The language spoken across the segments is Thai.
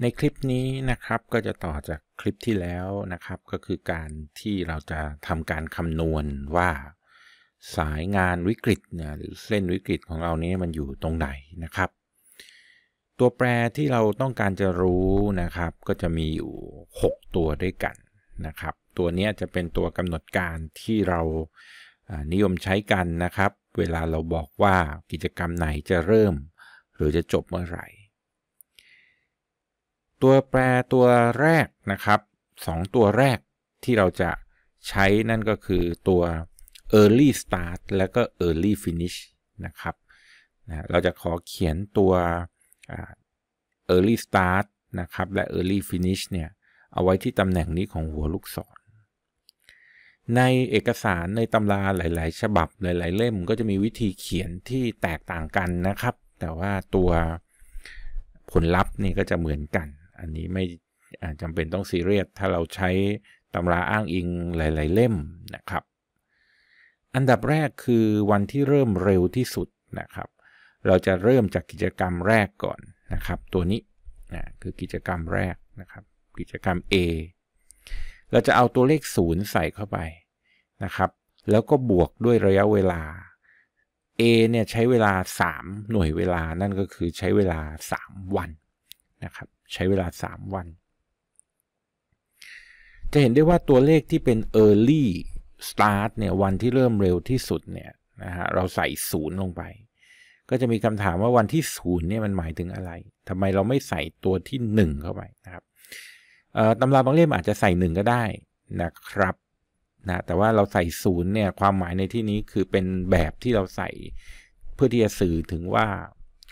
ในคลิปนี้นะครับก็จะต่อจากคลิปที่แล้วนะครับก็คือการที่เราจะทำการคำนวณว่าสายงานวิกฤตเนี่ยหรือเส้นวิกฤตของเรานี้มันอยู่ตรงไหนนะครับ ตัวแปรที่เราต้องการจะรู้นะครับก็จะมีอยู่ 6 ตัวด้วยกันนะครับ ตัวนี้จะเป็นตัวกำหนดการที่เรานิยมใช้กันนะครับ เวลาเราบอกว่ากิจกรรมไหนจะเริ่มหรือจะจบเมื่อไหร่ตัวแปรตัวแรกนะครับ 2 ตัวแรกที่เราจะใช้นั่นก็คือตัว early start และก็ early finish นะครับนะเราจะขอเขียนตัว early start นะครับและ early finish เนี่ยเอาไว้ที่ตำแหน่งนี้ของหัวลูกศร ในเอกสารในตำราหลาย ๆ ฉบับหลาย ๆ เล่มก็จะมีวิธีเขียนที่แตกต่างกันนะครับแต่ว่าตัวผลลัพธ์นี่ก็จะเหมือนกันอันนี้ไม่จำเป็นต้องซีเรียส ถ้าเราใช้ตำราอ้างอิงหลายๆเล่มนะครับ อันดับแรกคือวันที่เริ่มเร็วที่สุดนะครับ เราจะเริ่มจากกิจกรรมแรกก่อนนะครับ ตัวนี้นะคือกิจกรรมแรกนะครับ กิจกรรม A เราจะเอาตัวเลขศูนย์ใส่เข้าไปนะครับ แล้วก็บวกด้วยระยะเวลา A เนี่ยใช้เวลา 3 หน่วยเวลา นั่นก็คือใช้เวลา 3 วันนะครับใช้เวลา 3 วัน จะเห็นได้ว่าตัวเลขที่เป็น early start เนี่ยวันที่เริ่มเร็วที่สุดเนี่ยนะฮะเราใส่ศูนย์ลงไป ก็จะมีคำถามว่าวันที่ศูนย์เนี่ยมันหมายถึงอะไร ทำไมเราไม่ใส่ตัวที่ 1 เข้าไปนะครับตำราบางเล่มอาจจะใส่ 1 ก็ได้นะครับนะแต่ว่าเราใส่ศูนย์เนี่ยความหมายในที่นี้คือเป็นแบบที่เราใส่เพื่อที่จะสื่อถึงว่า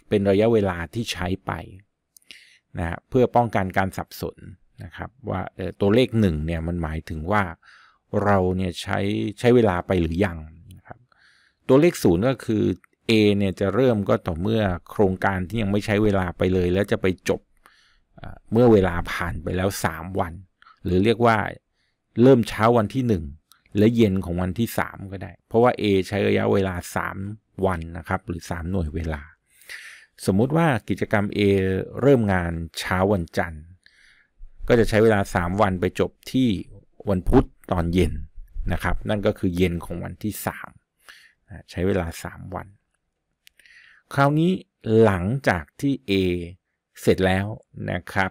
เป็นระยะเวลาที่ใช้ไปนะฮะเพื่อป้องกันการสับสนนะครับว่าตัวเลขหนึ่งเนี่ยมันหมายถึงว่าเราเนี่ยใช้ใช้เวลาไปหรือยังนะครับตัวเลขศูนย์ก็คือ A เนี่ยจะเริ่มก็ต่อเมื่อโครงการที่ยังไม่ใช้เวลาไปเลยแล้วจะไปจบเมื่อเวลาผ่านไปแล้ว3วันหรือเรียกว่าเริ่มเช้าวันที่ 1 และเย็นของวันที่ 3 ก็ได้ เพราะว่า A ใช้ระยะเวลา3วันนะครับหรือ 3 หน่วยเวลาสมมุติว่ากิจกรรม A เริ่มงานเช้าวันจันทร์ ก็จะใช้เวลา 3 วันไปจบที่วันพุธตอนเย็นนะครับ นั่นก็คือเย็นของวันที่ 3 ใช้เวลา 3 วัน คราวนี้หลังจากที่ A เสร็จแล้วนะครับ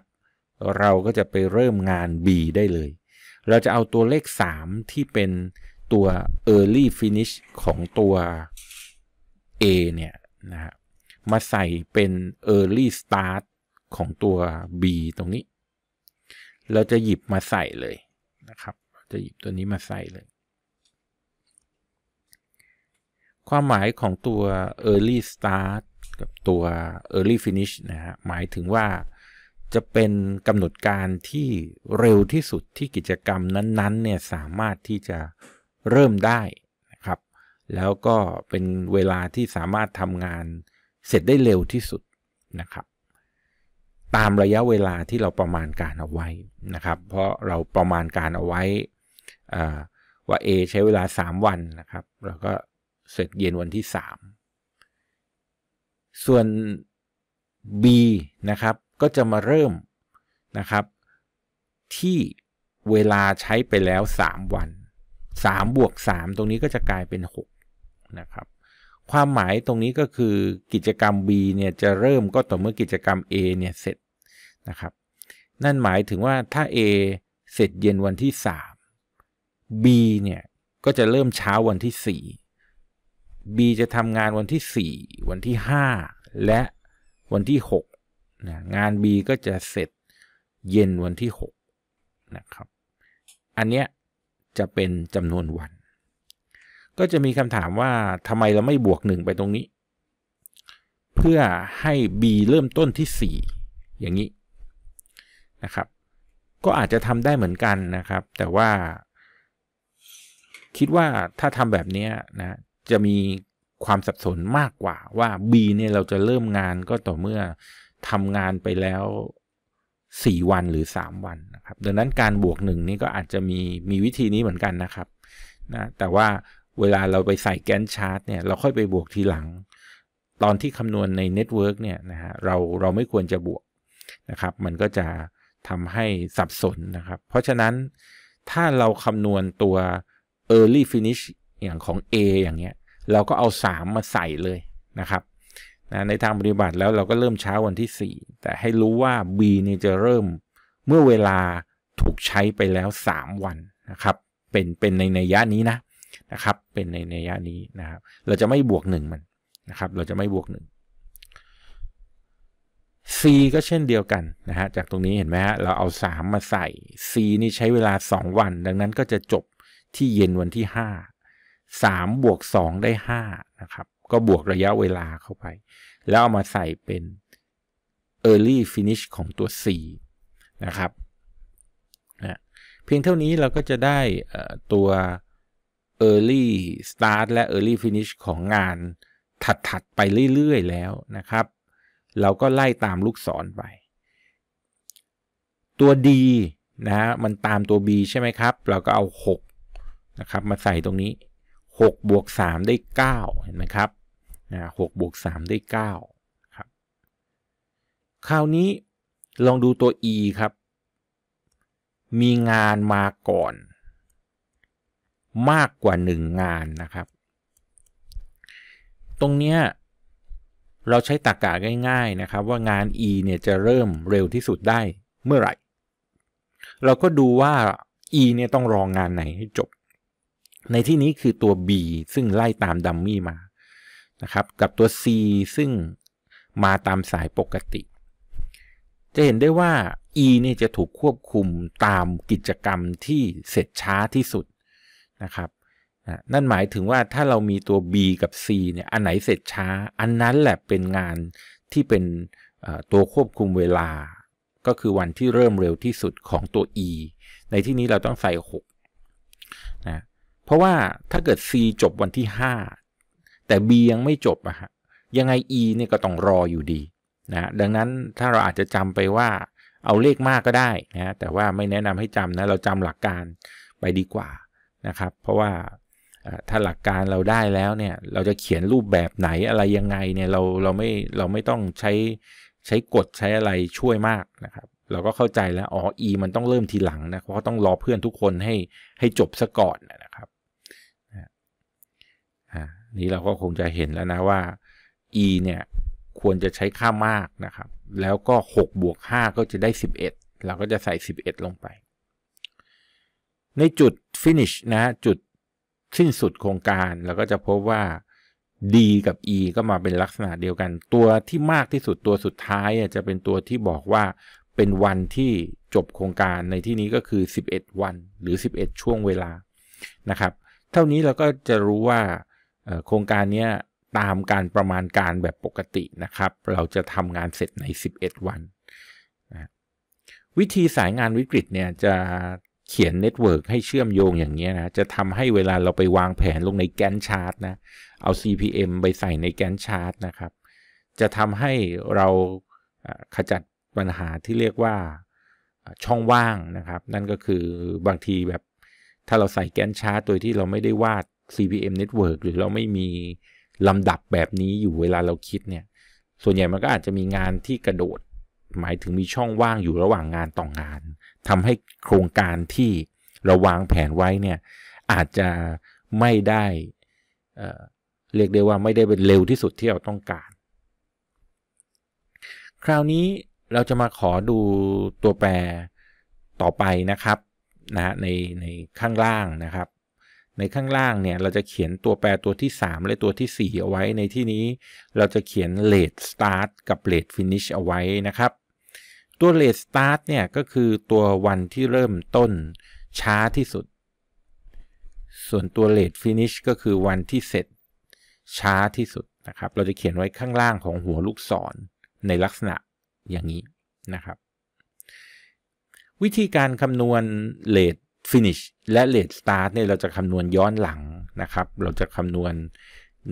เราก็จะไปเริ่มงาน B ได้เลย เราจะเอาตัวเลข 3 ที่เป็นตัว early finish ของตัว A เนี่ยนะครับมาใส่เป็น early start ของตัว b ตรงนี้ เราจะหยิบมาใส่เลยนะครับ จะหยิบตัวนี้มาใส่เลย ความหมายของตัว early start กับตัว early finish นะฮะ หมายถึงว่าจะเป็นกำหนดการที่เร็วที่สุดที่กิจกรรมนั้นๆ เนี่ยสามารถที่จะเริ่มได้นะครับ แล้วก็เป็นเวลาที่สามารถทำงานเสร็จได้เร็วที่สุดนะครับ ตามระยะเวลาที่เราประมาณการเอาไว้นะครับ เพราะเราประมาณการเอาไว้ว่า A ใช้เวลา 3 วันนะครับแล้วก็เสร็จเย็นวันที่ 3 ส่วน B นะครับก็จะมาเริ่มนะครับ ที่เวลาใช้ไปแล้ว 3 วัน3บวก3ตรงนี้ก็จะกลายเป็น6นะครับความหมายตรงนี้ก็คือกิจกรรม B เนี่ย จะเริ่มก็ต่อเมื่อกิจกรรม A เนี่ยเสร็จนะครับนั่นหมายถึงว่าถ้า A เสร็จเย็นวันที่ 3 B เนี่ยก็จะเริ่มเช้าวันที่ 4 B จะทำงานวันที่ 4 วันที่ 5 และวันที่6นะงาน B ก็จะเสร็จเย็นวันที่ 6 นะครับ อันเนี้ยจะเป็นจำนวนวันก็จะมีคำถามว่าทำไมเราไม่บวก1ไปตรงนี้ เพื่อให้ b เริ่มต้นที่ 4 อย่างนี้นะครับ ก็อาจจะทำได้เหมือนกันนะครับ แต่ว่า คิดว่าถ้าทำแบบนี้นะ จะมีความสับสนมากกว่าว่า b เนี่ยเราจะเริ่มงานก็ต่อเมื่อทำงานไปแล้วสี่วันหรือสามวันนะครับดังนั้นการบวกหนึ่งนี่ก็อาจจะมีมีวิธีนี้เหมือนกันนะครับนะแต่ว่าเวลาเราไปใส่แกนชาร์ตเนี่ย เราค่อยไปบวกที หลัง ตอนที่คำนวณในเน็ตเวิร์กเนี่ยนะฮะ เราเราไม่ควรจะบวกนะครับ มันก็จะทำให้สับสนนะครับ เพราะฉะนั้นถ้าเราคำนวณตัว early finish อย่างของ A อย่างเงี้ย เราก็เอา 3 มาใส่เลยนะครับนะในทางปฏิบัติแล้วเราก็เริ่มเช้าวันที่ 4 แต่ให้รู้ว่า B เนี่ยจะเริ่มเมื่อเวลาถูกใช้ไปแล้ว3 วันนะครับ เป็นเป็นในในยะนี้นะนะครับ เป็นในในยะนี้ นะ ครับ เราจะไม่บวกหนึ่งมันนะครับ เราจะไม่บวกหนึ่ง C ก็เช่นเดียวกัน นะฮะจากตรงนี้เห็นไหมฮะ เราเอา 3 มาใส่ C นี่ใช้เวลา 2 วัน ดังนั้นก็จะจบที่เย็นวันที่ 5 3บวก2ได้5นะครับ ก็บวกระยะเวลาเข้าไป แล้วเอามาใส่เป็น early finish ของตัว C นะครับนะเพียงเท่านี้เราก็จะได้ตัว Early Start และ Early Finish ของงานถัด ๆ ไปเรื่อย ๆ แล้วนะครับ เราก็ไล่ตามลูกศรไป ตัว D นะ มันตามตัว B ใช่ไหมครับ เราก็เอา 6 นะครับ มาใส่ตรงนี้ 6 บวก3ได้9 เห็นไหมครับนะ6บวก 3 ได้ 9 ครับคราวนี้ลองดูตัว E ครับ มีงานมาก่อนมากกว่า1งงานนะครับ ตรงเนี้ยเราใช้ตากาะง่ายๆนะครับว่างาน e เนี่ยจะเริ่มเร็วที่สุดได้เมื่อไหร่ เราก็ดูว่า e เนี่ยต้องรองงานไหนให้จบ ในที่นี้คือตัว b ซึ่งไล่ตามดัมมี่มา นะครับ กับตัว c ซึ่งมาตามสายปกติ จะเห็นได้ว่า e เนี่ยจะถูกควบคุมตามกิจกรรมที่เสร็จช้าที่สุดนะครับนั่นหมายถึงว่าถ้าเรามีตัว B กับ C เนี่ย อันไหนเสร็จช้า อันนั้นแหละเป็นงานที่เป็นตัวควบคุมเวลา ก็คือวันที่เริ่มเร็วที่สุดของตัว E ในที่นี้เราต้องใส่6นะ เพราะว่าถ้าเกิด C จบวันที่ 5 แต่ B ยังไม่จบอะฮะ ยังไง E เนี่ยก็ต้องรออยู่ดีนะ ดังนั้นถ้าเราอาจจะจำไปว่าเอาเลขมากก็ได้นะ แต่ว่าไม่แนะนำให้จำนะ เราจำหลักการไปดีกว่านะครับ เพราะว่าถ้าหลักการเราได้แล้วเนี่ย เราจะเขียนรูปแบบไหนอะไรยังไงเนี่ย เราเราไม่เราไม่ต้องใช้ใช้กฎใช้อะไรช่วยมากนะครับ เราก็เข้าใจแล้วอ๋อ e มันต้องเริ่มทีหลังนะ เพราะต้องรอเพื่อนทุกคนให้ให้จบซะก่อนนะครับนี่เราก็คงจะเห็นแล้วนะว่า e เนี่ยควรจะใช้ค่ามาก นะครับ แล้วก็ 6 บวก 5 ก็จะได้ 11 เราก็จะใส่ 11 ลงไปในจุด finish นะจุดสิ้นสุดโครงการเราก็จะพบว่า D กับ E ก็มาเป็นลักษณะเดียวกัน ตัวที่มากที่สุดตัวสุดท้ายจะเป็นตัวที่บอกว่าเป็นวันที่จบโครงการในที่นี้ก็คือ 11 วัน หรือ 11 ช่วงเวลานะครับ เท่านี้เราก็จะรู้ว่า โครงการนี้ตามการประมาณการแบบปกตินะครับ เราจะทำงานเสร็จใน 11 วันวิธีสายงานวิกฤตเนี่ยจะเขียนเน็ตเวิร์กให้เชื่อมโยงอย่างนี้นะจะทำให้เวลาเราไปวางแผนลงในแกนชาร์ตนะ เอา CPM ไปใส่ในแกนชาร์ตนะครับ จะทำให้เราขจัดปัญหาที่เรียกว่าช่องว่างนะครับ นั่นก็คือบางทีแบบ ถ้าเราใส่แกนชาร์ตโดยที่เราไม่ได้วาด CPM network หรือเราไม่มี ลำดับแบบนี้อยู่เวลาเราคิดเนี่ย ส่วนใหญ่มันก็อาจจะมีงานที่กระโดด หมายถึงมีช่องว่างอยู่ระหว่างงานต่องงานทำให้โครงการที่เราวางแผนไว้เนี่ยอาจจะไม่ได้เรียกได้ว่าไม่ได้เป็นเร็วที่สุดที่เราต้องการ คราวนี้เราจะมาขอดูตัวแปรต่อไปนะครับนะในในข้างล่างนะครับ ในข้างล่างเนี่ย เราจะเขียนตัวแปรตัวที่ 3 และตัวที่4เอาไว้ ในที่นี้เราจะเขียน late start กับ late finish เอาไว้นะครับตัว late start เนี่ย ก็คือตัววันที่เริ่มต้นช้าที่สุด ส่วนตัว late finish ก็คือวันที่เสร็จช้าที่สุดนะครับ เราจะเขียนไว้ข้างล่างของหัวลูกศรในลักษณะอย่างนี้นะครับ วิธีการคำนวณ late finish และ late start เนี่ย เราจะคำนวณย้อนหลังนะครับ เราจะคำนวณ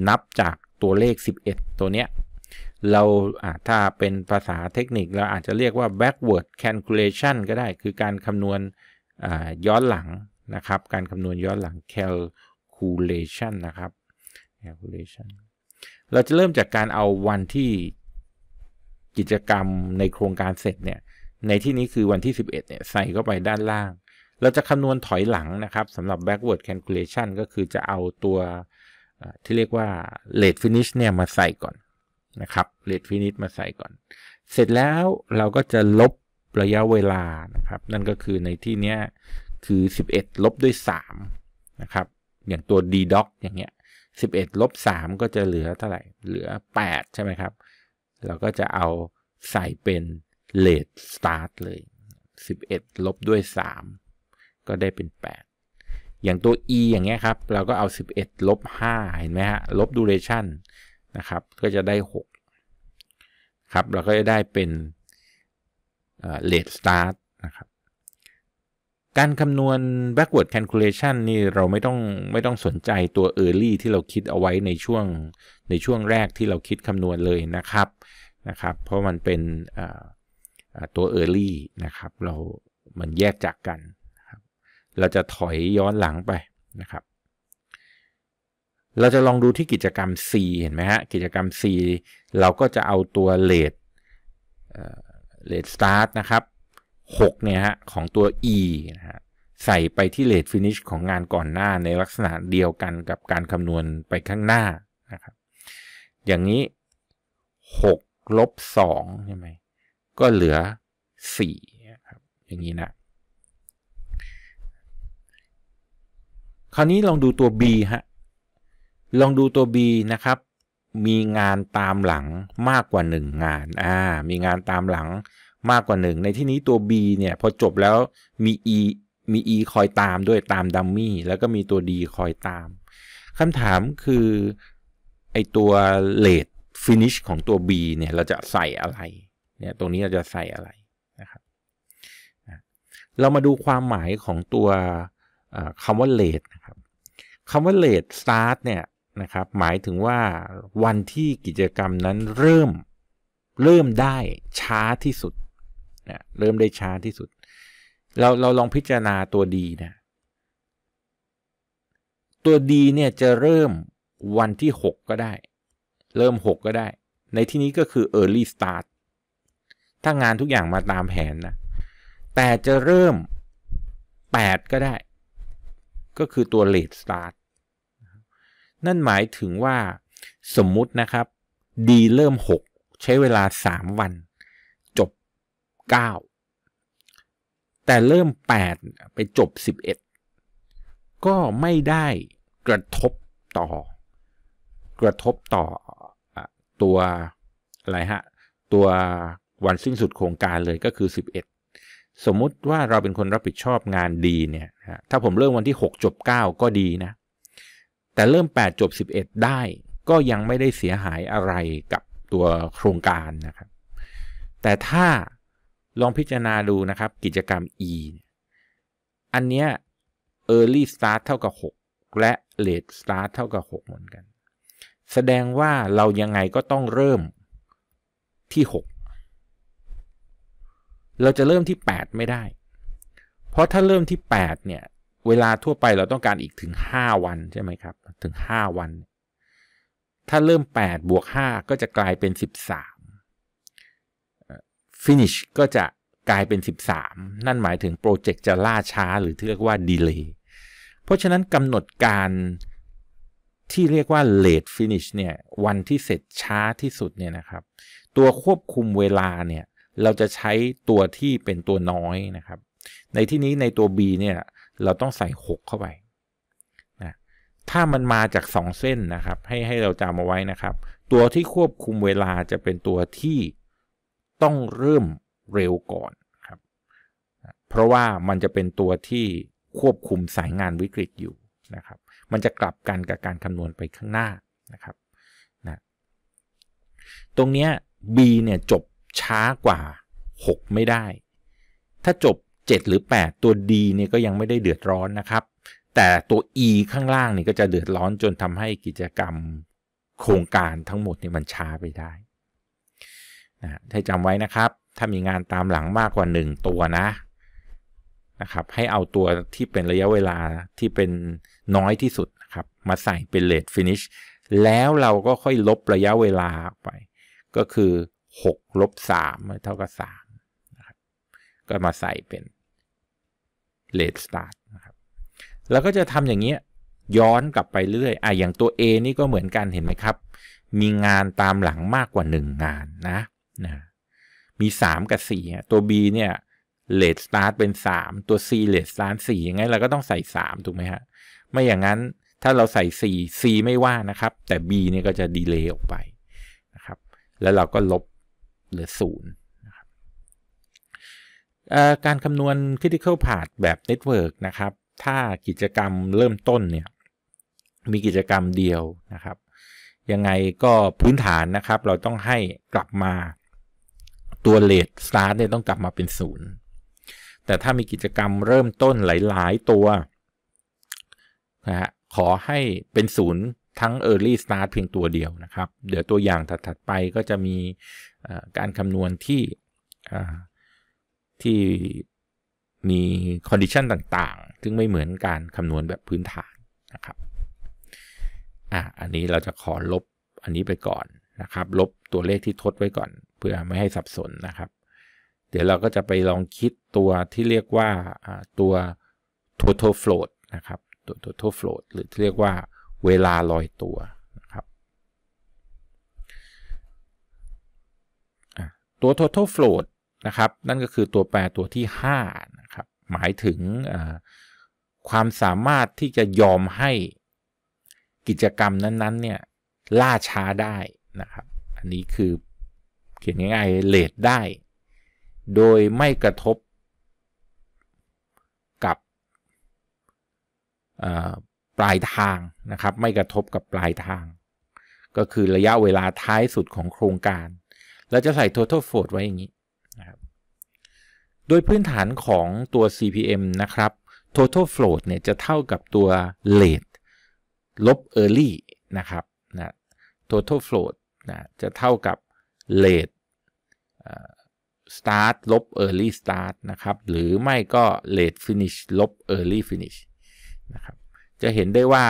นับจากตัวเลข 11 ตัวเนี้ยเราถ้าเป็นภาษาเทคนิคเราอาจจะเรียกว่า backward calculation ก็ได้ คือการคำนวณย้อนหลังนะครับ การคำนวณย้อนหลัง calculation นะครับ calculation เราจะเริ่มจากการเอาวันที่กิจกรรมในโครงการเสร็จเนี่ย ในที่นี้คือวันที่ 11เนี่ยใส่เข้าไปด้านล่าง เราจะคำนวณถอยหลังนะครับสำหรับ backward calculation ก็คือจะเอาตัวที่เรียกว่า late finish เนี่ยมาใส่ก่อนนะครับเลดฟินิชมาใส่ก่อน เสร็จแล้วเราก็จะลบระยะเวลา นะครับ นั่นก็คือในที่นี้คือ 11 ลบด้วย 3 นะครับ อย่างตัว d d o c อย่างเงี้ย11ลบ3ก็จะเหลือเท่าไหร่ เหลือ 8 ใช่ไหมครับ เราก็จะเอาใส่เป็น late start เลย 11ลบด้วย 3 ก็ได้เป็น 8 อย่างตัว e อย่างเงี้ยครับ เราก็เอา 11ลบ5เห็นไหมฮะ ลบ duration นะครับ ก็จะได้ 6 ครับเราก็จะได้เป็นเล t สตาร์ทนะครับ การคำนวณ backward calculation นี่เราไม่ต้องไม่ต้องสนใจตัว early ที่เราคิดเอาไว้ในช่วงในช่วงแรกที่เราคิดคำนวณเลยนะครับนะครับ เพราะมันเป็นตัว early นะครับ เรามันแยกจากกัน เราจะถอยย้อนหลังไปนะครับเราจะลองดูที่กิจกรรม C เห็นไหมฮะกิจกรรม C เราก็จะเอาตัวเลทเลทสตาร์ทนะครับ 6 เนี่ยฮะของตัว E นะฮะใส่ไปที่เลทฟินิชของงานก่อนหน้าในลักษณะเดียวกันกับการคำนวณไปข้างหน้านะครับ อย่างนี้6ลบ2ใช่ไหมก็เหลือ4ครับอย่างนี้นะ คราวนี้ลองดูตัว B ฮะลองดูตัว B นะครับ มีงานตามหลังมากกว่า 1 งาน อ่า มีงานตามหลังมากกว่า 1 ในที่นี้ตัว B เนี่ยพอจบแล้วมี E มี E คอยตามด้วยตามดัมมี่แล้วก็มีตัว D คอยตาม คำถามคือไอตัวเลดฟินิชของตัว B เนี่ย เราจะใส่อะไรเนี่ยตรงนี้เราจะใส่อะไรนะครับ เรามาดูความหมายของตัวคำว่าเลดนะครับคำว่าเลดสตาร์ทเนี่ยนะครับ หมายถึงว่าวันที่กิจกรรมนั้นเริ่มเริ่มได้ช้าที่สุดนะ เริ่มได้ช้าที่สุด เราเราลองพิจารณาตัวดี นะ ตัวดีเนี่ยจะเริ่มวันที่ 6 ก็ได้ เริ่ม 6 ก็ได้ ในที่นี้ก็คือ early start ถ้างานทุกอย่างมาตามแผนนะแต่จะเริ่ม 8 ก็ได้ ก็คือตัว late start นั่นหมายถึงว่าสมมุตินะครับดีเริ่ม 6 ใช้เวลา 3 วันจบ 9 แต่เริ่ม 8 ไปจบ 11 ก็ไม่ได้กระทบต่อ กระทบต่อตัวอะไรฮะตัววันสิ้นสุดโครงการเลยก็คือ 11 สมมุติว่าเราเป็นคนรับผิดชอบงานดีเนี่ยถ้าผมเริ่มวันที่6จบ9ก็ดีนะแต่เริ่ม 8 จบ 11 ได้ก็ยังไม่ได้เสียหายอะไรกับตัวโครงการนะครับ แต่ถ้าลองพิจารณาดูนะครับกิจกรรม E อันเนี้ย early start เท่ากับ 6 และ late start เท่ากับ 6 เหมือนกัน แสดงว่าเรายังไงก็ต้องเริ่มที่ 6 เราจะเริ่มที่ 8 ไม่ได้ เพราะถ้าเริ่มที่ 8 เนี่ยเวลาทั่วไปเราต้องการอีกถึง 5 วันใช่ไหมครับถึง 5 วัน ถ้าเริ่ม 8 บวก 5 ก็จะกลายเป็น 13 finish ก็จะกลายเป็น 13 นั่นหมายถึงโปรเจกต์จะล่าช้าหรือที่เรียกว่า delay เพราะฉะนั้นกำหนดการที่เรียกว่า late finish เนี่ยวันที่เสร็จช้าที่สุดเนี่ยนะครับตัวควบคุมเวลาเนี่ย เราจะใช้ตัวที่เป็นตัวน้อยนะครับ ในที่นี้ในตัว B เนี่ยเราต้องใส่ 6 เข้าไปนะถ้ามันมาจาก2เส้น นะครับ ให้ให้เราจำเอาไว้นะครับ ตัวที่ควบคุมเวลาจะเป็นตัวที่ต้องเริ่มเร็วก่อนครับ เพราะว่ามันจะเป็นตัวที่ควบคุมสายงานวิกฤตอยู่นะครับ มันจะกลับกันกับการคำนวณไปข้างหน้านะครับนะตรงเนี้ย B เนี่ยจบช้ากว่า 6 ไม่ได้ ถ้าจบ7 หรือ 8 ตัว D เนี่ยก็ยังไม่ได้เดือดร้อนนะครับ แต่ตัว E ข้างล่างนี่ก็จะเดือดร้อนจนทำให้กิจกรรมโครงการทั้งหมดเนี่ยมันช้าไปได้นะให้จำไว้นะครับ ถ้ามีงานตามหลังมากกว่า 1 ตัวนะ นะครับ ให้เอาตัวที่เป็นระยะเวลาที่เป็นน้อยที่สุดครับ มาใส่เป็นเลทฟินิชแล้วเราก็ค่อยลบระยะเวลาไปก็คือ6ลบ3เท่ากับ3นะครับก็มาใส่เป็น late start นะครับแล้วก็จะทำอย่างเงี้ยย้อนกลับไปเรื่อยอ่ะอย่างตัว A นี่ก็เหมือนกันเห็นไหมครับ มีงานตามหลังมากกว่า 1 งานนะนะมี 3 กับ 4 ตัว B เนี่ยเลทสตาร์ทเป็น 3 ตัว C เลทสตาร์ท4ยังไงเราก็ต้องใส่ 3 ถูกไหมฮะไม่อย่างนั้นถ้าเราใส่ 4 C ไม่ว่านะครับ แต่ B เนี่ยก็จะดีเลย์ออกไปนะครับแล้วเราก็ลบเหลือ0การ คำนวณ critical path แบบ network นะครับ ถ้ากิจกรรมเริ่มต้นเนี่ยมีกิจกรรมเดียวนะครับ ยังไงก็พื้นฐานนะครับเราต้องให้กลับมาตัว rate start เนี่ยต้องกลับมาเป็นศูนย์แต่ถ้ามีกิจกรรมเริ่มต้นหลายๆตัวนะฮะขอให้เป็นศูนย์ทั้ง Early Start เพียงตัวเดียวนะครับ เดี๋ยวตัวอย่างถัด ๆ ไปก็จะมีการคำนวณที่ที่มีคอนดิชันต่างๆ ซึ่งไม่เหมือนการคำนวณแบบพื้นฐานนะครับ อ่ะ อันนี้เราจะขอลบอันนี้ไปก่อนนะครับ ลบตัวเลขที่ทดไว้ก่อน เพื่อไม่ให้ สับสนนะครับ เดี๋ยวเราก็จะไปลองคิดตัวที่เรียกว่าตัว total float นะครับตัว total float หรือที่เรียกว่าเวลาลอยตัวนะครับตัว total float นะครับ นั่นก็คือตัวแปรตัวที่ 5 นะ ครับ หมายถึงความสามารถที่จะยอมให้กิจกรรมนั้นๆเนี่ยล่าช้าได้ นะครับ อันนี้คือเขียนง่ายๆเลทได้ โดยไม่กระทบกับปลายทางนะครับ ไม่กระทบกับปลายทาง ก็คือระยะเวลาท้ายสุดของโครงการ เราจะใส่ total f o a t ไว้ อย่างนี้โดย พื้นฐานของตัว CPM นะ ครับ total float เนี่ย จะเท่ากับตัว late ลบ early นะ ครับนะ total float นะ จะเท่ากับ late start ลบ early start นะ ครับ หรือไม่ก็ late finish ลบ early finish นะครับ จะเห็นได้ว่า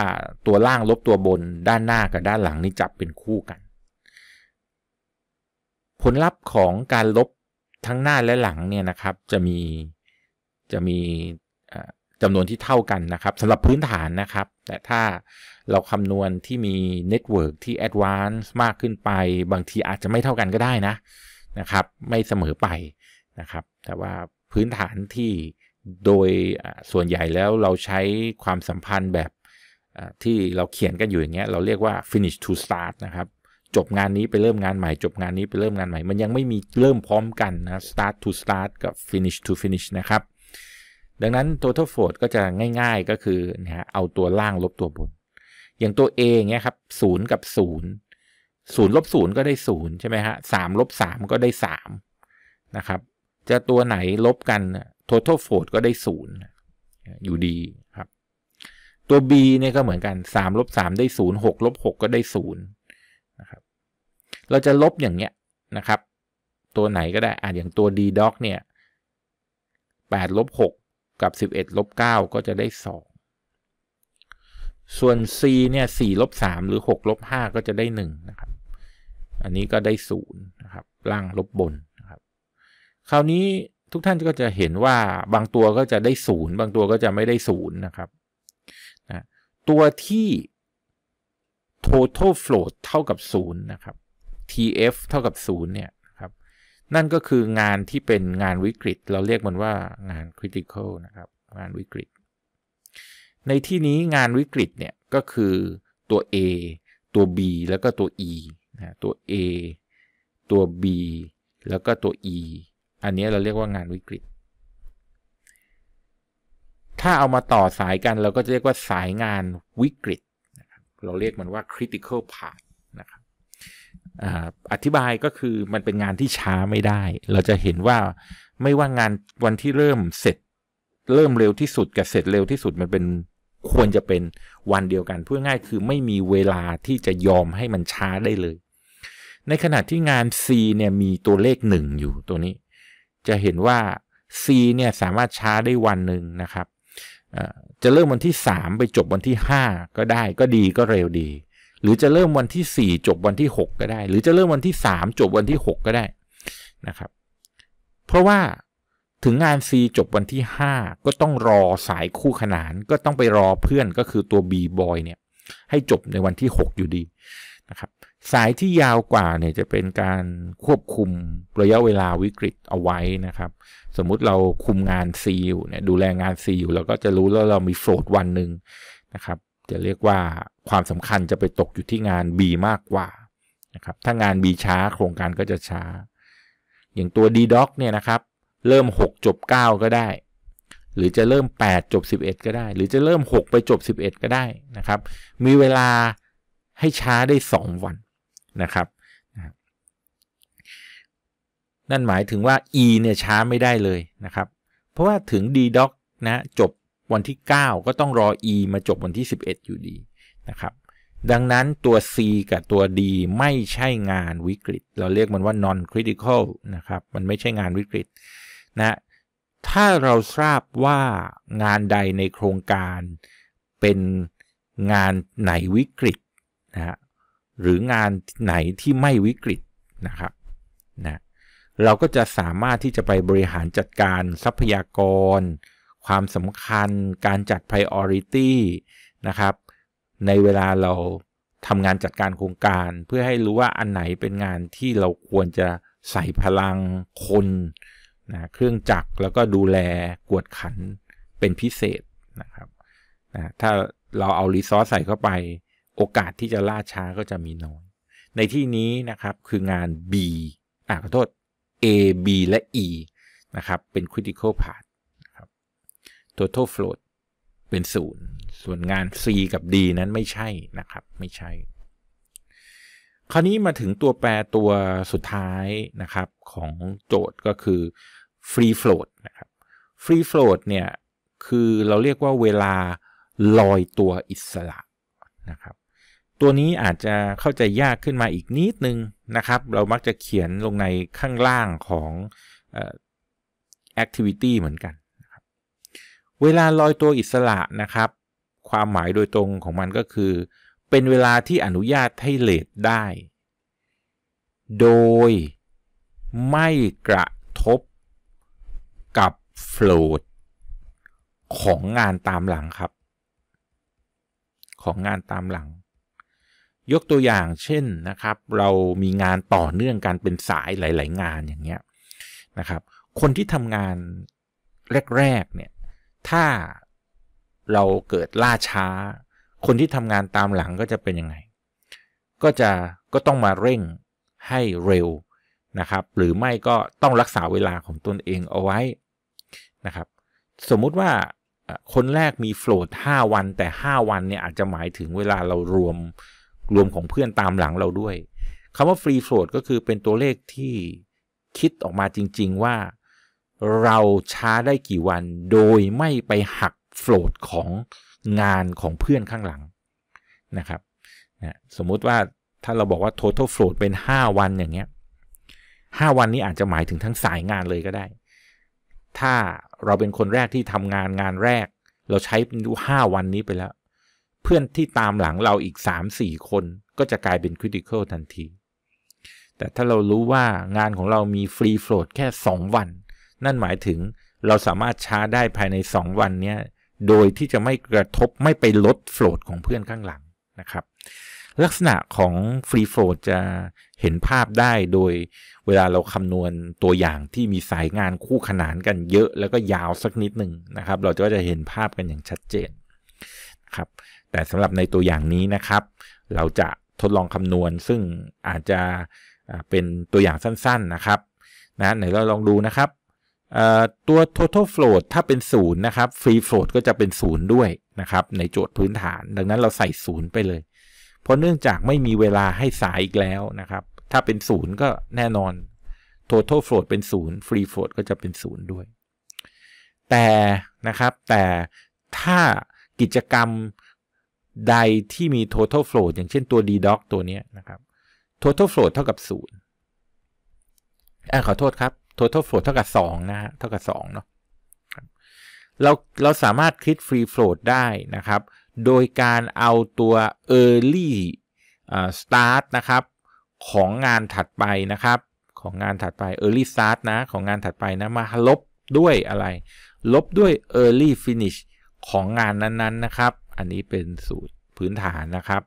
ตัวล่างลบตัวบนด้านหน้ากับด้านหลังนี่จับเป็นคู่กัน ผลลัพธ์ของการลบทั้งหน้าและหลังเนี่ยนะครับจะมีจะมีจำนวนที่เท่ากันนะครับสำหรับพื้นฐานนะครับ แต่ถ้าเราคำนวณที่มีเน็ตเวิร์กที่แอดวานซ์มากขึ้นไปบางทีอาจจะไม่เท่ากันก็ได้นะนะครับ ไม่เสมอไปนะครับ แต่ว่าพื้นฐานที่โดยส่วนใหญ่แล้วเราใช้ความสัมพันธ์แบบที่เราเขียนกันอยู่อย่างเงี้ยเราเรียกว่า finish to start นะครับจบ งานนี้ไปเริ่มงานใหม่จบงานนี้ไปเริ่มงานใหม่ มันยังไม่มีเริ่มพร้อมกันนะ start to start กับ finish to finish นะครับ ดังนั้น total float ก็จะง่ายๆ ก็คือนะฮะเอาตัวล่างลบตัวบน อย่างตัว A เงี้ยครับศูนย์กับศูนย์ศูนย์ลบศูนย์ก็ได้ศูนย์ใช่ไหมฮะสามลบสามก็ได้สามนะครับจะตัวไหนลบกัน total float ก็ได้ศูนย์อยู่ดีครับ ตัว B เนี่ยก็เหมือนกัน3ลบ3ได้0 6ลบ6ก็ได้ 0ะครับเราจะลบอย่างเงี้ยนะครับ ตัวไหนก็ได้อ่าอย่างตัว d d o c เนี่ย8ลบ6กับ 11ลบ9ก็จะได้ 2 ส่วน c เนี่ย4ลบ3หรือ6ลบ5ก็จะได้1นะครับอันนี้ก็ได้0นะครับล่างลบบนนะครับคราวนี้ทุกท่าน ก็จะเห็นว่าบางตัวก็จะได้ 0 บางตัวก็จะไม่ได้ 0 นะครับนะตัวที่ total float เท่ากับ 0 นะครับ TF เท่ากับ0เนี่ยครับนั่นก็คืองานที่เป็นงานวิกฤตเราเรียกมันว่างาน critical นะครับงานวิกฤต ในที่นี้งานวิกฤตเนี่ยก็คือตัว A ตัว B แล้วก็ตัว E นะตัว A ตัว B แล้วก็ตัว E อันนี้เราเรียกว่างานวิกฤต ถ้าเอามาต่อสายกันเราก็จะเรียกว่าสายงานวิกฤตเราเรียกมันว่า critical path นะครับอธิบายก็คือมันเป็นงานที่ช้าไม่ได้ เราจะเห็นว่าไม่ว่างานวันที่เริ่มเสร็จ เริ่มเร็วที่สุด กับ เสร็จเร็วที่สุดมันเป็นควรจะเป็นวันเดียวกันเพื่อง่ายคือไม่มีเวลาที่จะยอมให้มันช้าได้เลย ในขณะที่งาน C เนี่ย มีตัวเลขหนึ่งอยู่ตัวนี้ จะเห็นว่า C เนี่ย สามารถช้าได้วันหนึ่งนะครับจะเริ่มวันที่ 3 ไปจบวันที่ 5 ก็ได้ ก็ดีก็เร็วดี หรือจะเริ่มวันที่ 4 จบวันที่ 6 ก็ได้ หรือจะเริ่มวันที่ 3 จบวันที่ 6 ก็ได้นะครับ เพราะว่าถึงงาน C จบวันที่ 5 ก็ต้องรอสายคู่ขนานก็ต้องไปรอเพื่อนก็คือตัว B boy เนี่ยให้จบในวันที่ 6 อยู่ดีนะครับสายที่ยาวกว่าเนี่ยจะเป็นการควบคุมระยะเวลาวิกฤตเอาไว้นะครับ สมมุติเราคุมงานีอยู่เนี่ยดู แล งานีอยู่เราก็จะรู้แล้วเรามีโฟลดวันหนึ่งนะครับ จะเรียกว่าความสำคัญจะไปตกอยู่ที่งาน B มากกว่านะครับ ถ้างาน B ช้าโครงการก็จะช้า อย่างตัว d d o c เนี่ยนะครับ เริ่ม6จบ9ก็ได้ หรือจะเริ่ม8จบ11ก็ได้ หรือจะเริ่ม 6 ไปจบ 11 ก็ได้นะครับ มีเวลาให้ช้าได้ 2 วันนะครับ นั่นหมายถึงว่า e เนี่ยช้าไม่ได้เลยนะครับ เพราะว่าถึง ddoc นะ จบวันที่ 9 ก็ต้องรอ e มาจบวันที่ 11 อยู่ดี นะครับ ดังนั้นตัว C กับตัว D ไม่ใช่งานวิกฤต เราเรียก มัน ว่า non critical นะครับ มันไม่ใช่งานวิกฤตนะ ถ้าเราทราบว่างานใดในโครงการเป็นงานไหนวิกฤตนะหรืองานไหนที่ไม่วิกฤตนะครับนะเราก็จะสามารถที่จะไปบริหารจัดการทรัพยากร ความสำคัญการจัด Priority นะครับ ในเวลาเราทำงานจัดการโครงการ เพื่อให้รู้ว่าอันไหนเป็นงานที่เราควรจะใส่พลังคนนะเครื่องจักรแล้วก็ดูแลกวดขันเป็นพิเศษนะครับนะถ้าเราเอารีซอสใส่เข้าไปโอกาสที่จะล่าช้าก็จะมีน้อย ในที่นี้นะครับคืองาน B อ่าขอโทษ A B และ E นะครับเป็น critical path นะครับ total float เป็นศูนย์ส่วนงาน C กับ D นั้นไม่ใช่นะครับไม่ใช่ คราวนี้มาถึงตัวแปรตัวสุดท้ายนะครับของโจทย์ก็คือ free float นะครับ free float เนี่ย คือเราเรียกว่าเวลา ลอยตัวอิสระนะครับตัวนี้อาจจะเข้าใจยากขึ้นมาอีกนิดนึงนะครับเรามักจะเขียนลงในข้างล่างของ activity เหมือนกัน เวลาลอยตัวอิสระนะครับ ความหมายโดยตรงของมันก็คือ เป็นเวลาที่อนุญาตให้เลดได้ โดยไม่กระทบกับโฟลดของงานตามหลังครับ ของงานตามหลังยกตัวอย่างเช่นนะครับ เรามีงานต่อเนื่องกันเป็นสายหลายๆงานอย่างเงี้ยนะครับ คนที่ทำงานแรกๆเนี่ย ถ้าเราเกิดล่าช้า คนที่ทำงานตามหลังก็จะเป็นยังไง ก็จะก็ต้องมาเร่งให้เร็วนะครับ หรือไม่ก็ต้องรักษาเวลาของตนเองเอาไว้นะครับ สมมุติว่าคนแรกมีโฟลด5วันแต่5วันเนี่ยอาจจะหมายถึงเวลาเรารวมรวม ของเพื่อนตามหลังเราด้วยคำว่า ฟรี โฟลดก็คือเป็นตัวเลขที่คิดออกมาจริง ๆว่า เราช้าได้กี่วัน โดยไม่ไปหัก โฟลดของงานของเพื่อนข้างหลังนะครับนะสมมุติว่าถ้าเราบอกว่า total float เป็น 5 วันอย่างเงี้ย 5 วันนี้อาจจะหมายถึงทั้งสายงานเลยก็ได้ ถ้าเราเป็นคนแรกที่ทำงานงานแรก เราใช้ห้าวันนี้ไปแล้วเพื่อนที่ตามหลังเราอีก3-4 คนก็จะกลายเป็นคริติคอลทันที แต่ถ้าเรารู้ว่างานของเรามีฟรีโฟลดแค่ 2 วัน นั่นหมายถึงเราสามารถช้าได้ภายใน 2 วันนี้โดยที่จะไม่กระทบไม่ไปลดโฟลดของเพื่อนข้างหลังนะครับ ลักษณะของฟรีโฟลดจะเห็นภาพได้โดยเวลาเราคำนวณตัวอย่างที่มีสายงานคู่ขนานกันเยอะ แล้วก็ยาวสักนิดหนึ่งนะครับ เราก็จะเห็นภาพกันอย่างชัดเจนครับแต่สำหรับในตัวอย่างนี้นะครับ เราจะทดลองคำนวณซึ่งอาจจะเป็นตัวอย่างสั้นๆนะครับ นะ ไหนเราลองดูนะครับตัว total float ถ้าเป็นศูนย์นะครับ free float ก็จะเป็นศูนย์ด้วยนะครับ ในโจทย์พื้นฐาน ดังนั้นเราใส่ศูนย์ไปเลย เพราะเนื่องจากไม่มีเวลาให้สายอีกแล้วนะครับ ถ้าเป็นศูนย์ก็แน่นอน total float เป็นศูนย์ free float ก็จะเป็นศูนย์ด้วย แต่นะครับ แต่ถ้ากิจกรรมใดที่มี total float อย่างเช่นตัว ddoc ตัวนี้นะครับ total float เท่ากับ0อ่าขอโทษครับ total float เท่ากับ2นะฮะเท่ากับ 2เนาะ เราเราสามารถคิด free float ได้นะครับ โดยการเอาตัว early start นะครับ ของงานถัดไปนะครับ ของงานถัดไป early start นะ ของงานถัดไปนะมาลบด้วยอะไร ลบด้วย early finish ของงานนั้นๆนนนะครับอันนี้เป็นสูตรพื้นฐานนะครับ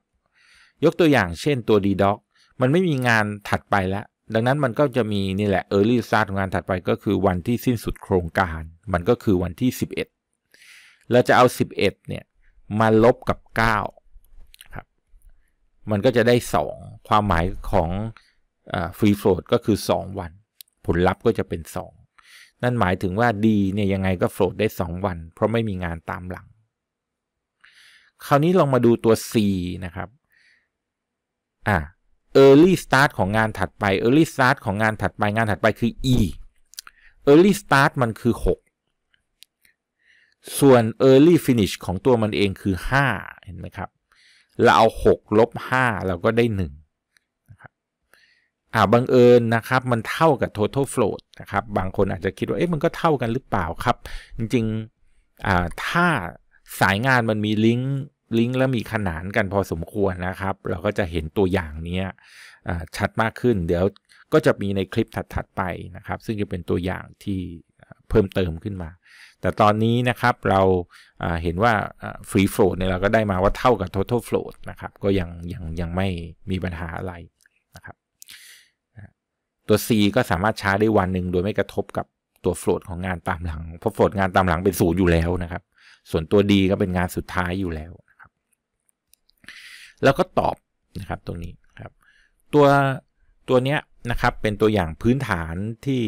ยกตัวอย่างเช่นตัว d d o c มันไม่มีงานถัดไปแล้ว ดังนั้นมันก็จะมีนี่แหละ Early Start งานถัดไปก็คือวันที่สิ้นสุดโครงการ มันก็คือวันที่ 11 เราจะเอา 11เนี่ยมาลบกับ9ครับมันก็จะได้ 2 ความหมายของฟรีโฟลดก็คือ 2 วัน ผลลัพธ์ก็จะเป็น 2 นั่นหมายถึงว่า D เนี่ยยังไงก็โฟลดได้ 2 วัน เพราะไม่มีงานตามหลังคราวนี้ลองมาดูตัว C นะ ครับ อ่า early start ของงานถัดไป early start ของงานถัดไปงานถัดไปคือ E early start มันคือ 6 ส่วน early finish ของตัวมันเองคือ 5 เห็นไหมครับ เราเอา6 ลบ 5 เราก็ได้1นะครับอ่า บังเอิญ นะครับ มัน เท่ากับ total float นะครับ บางคนอาจจะ คิด ว่า เอ๊ะมัน ก็ เท่ากันหรือ เปล่าครับ จริงๆ อ่า ถ้าสายงานมันมีลิงก์ลิงก์และมีขนานกันพอสมควรนะครับเราก็จะเห็นตัวอย่างนี้ชัดมากขึ้นเดี๋ยวก็จะมีในคลิปถัดๆไปนะครับ ซึ่งจะเป็นตัวอย่างที่เพิ่มเติมขึ้นมา แต่ตอนนี้นะครับเราเห็นว่า free float เนี่ยเราก็ได้มาว่าเท่ากับ total float นะครับก็ยังยังยังไม่มีปัญหาอะไรนะครับตัว C ก็สามารถชาร์จได้วันหนึ่งโดยไม่กระทบกับตัวโฟลดของงานตามหลังเพราะโฟลดงานตามหลังเป็นศูนย์อยู่แล้วนะครับ ส่วนตัว D ก็เป็นงานสุดท้ายอยู่แล้วแล้วก็ตอบนะครับตรงนี้ครับตัว ตัวเนี้ยนะครับเป็นตัวอย่างพื้นฐานที่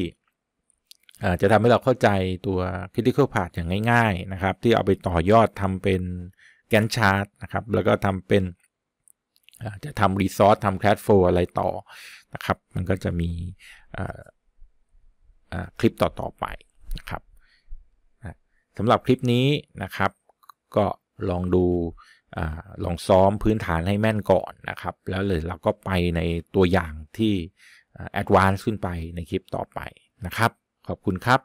จะทำให้เราเข้าใจตัว critical path อย่างง่าย ๆนะครับ ที่เอาไปต่อยอดทำเป็นแกนชาร์ตนะครับแล้วก็ทำเป็นจะทำรีซอสทำแคดโฟอะไรต่อนะครับ มันก็จะมีคลิปต่อ ๆ ไปนะครับสำหรับคลิปนี้นะครับก็ลองดูอลองซ้อมพื้นฐานให้แม่นก่อนนะครับ แล้วเลยเราก็ไปในตัวอย่างที่แอดวานซ์ขึ้นไปในคลิปต่อไปนะครับ ขอบคุณครับ